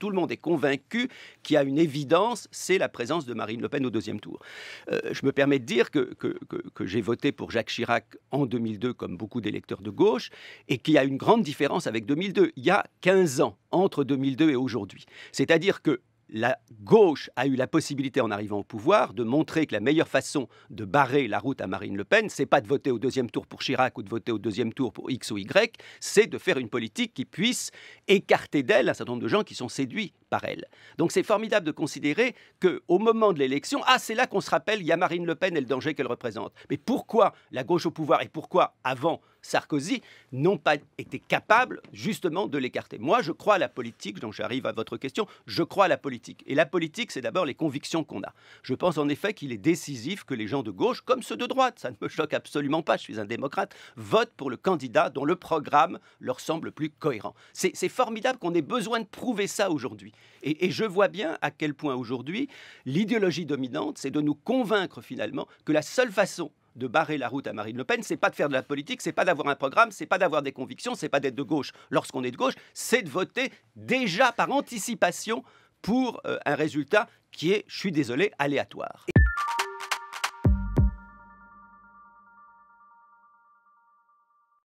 tout le monde est convaincu qu'il y a une évidence, c'est la présence de Marine Le Pen au deuxième tour. Euh, je me permets de dire que, que j'ai voté pour Jacques Chirac en 2002, comme beaucoup d'électeurs de gauche, et qu'il y a une grande différence avec 2002. Il y a 15 ans entre 2002 et aujourd'hui. C'est-à-dire que la gauche a eu la possibilité, en arrivant au pouvoir, de montrer que la meilleure façon de barrer la route à Marine Le Pen, c'est pas de voter au deuxième tour pour Chirac ou de voter au deuxième tour pour X ou Y, c'est de faire une politique qui puisse écarter d'elle un certain nombre de gens qui sont séduits par elle. Donc c'est formidable de considérer qu'au moment de l'élection, ah c'est là qu'on se rappelle, il y a Marine Le Pen et le danger qu'elle représente. Mais pourquoi la gauche au pouvoir et pourquoi avant Sarkozy n'ont pas été capables justement de l'écarter. Moi, je crois à la politique, donc j'arrive à votre question, je crois à la politique. Et la politique, c'est d'abord les convictions qu'on a. Je pense en effet qu'il est décisif que les gens de gauche, comme ceux de droite, ça ne me choque absolument pas, je suis un démocrate, votent pour le candidat dont le programme leur semble plus cohérent. C'est formidable qu'on ait besoin de prouver ça aujourd'hui. Et, je vois bien à quel point aujourd'hui l'idéologie dominante, c'est de nous convaincre finalement que la seule façon de barrer la route à Marine Le Pen, c'est pas de faire de la politique, c'est pas d'avoir un programme, c'est pas d'avoir des convictions, c'est pas d'être de gauche lorsqu'on est de gauche, c'est de voter déjà par anticipation pour euh, un résultat qui est, je suis désolé, aléatoire.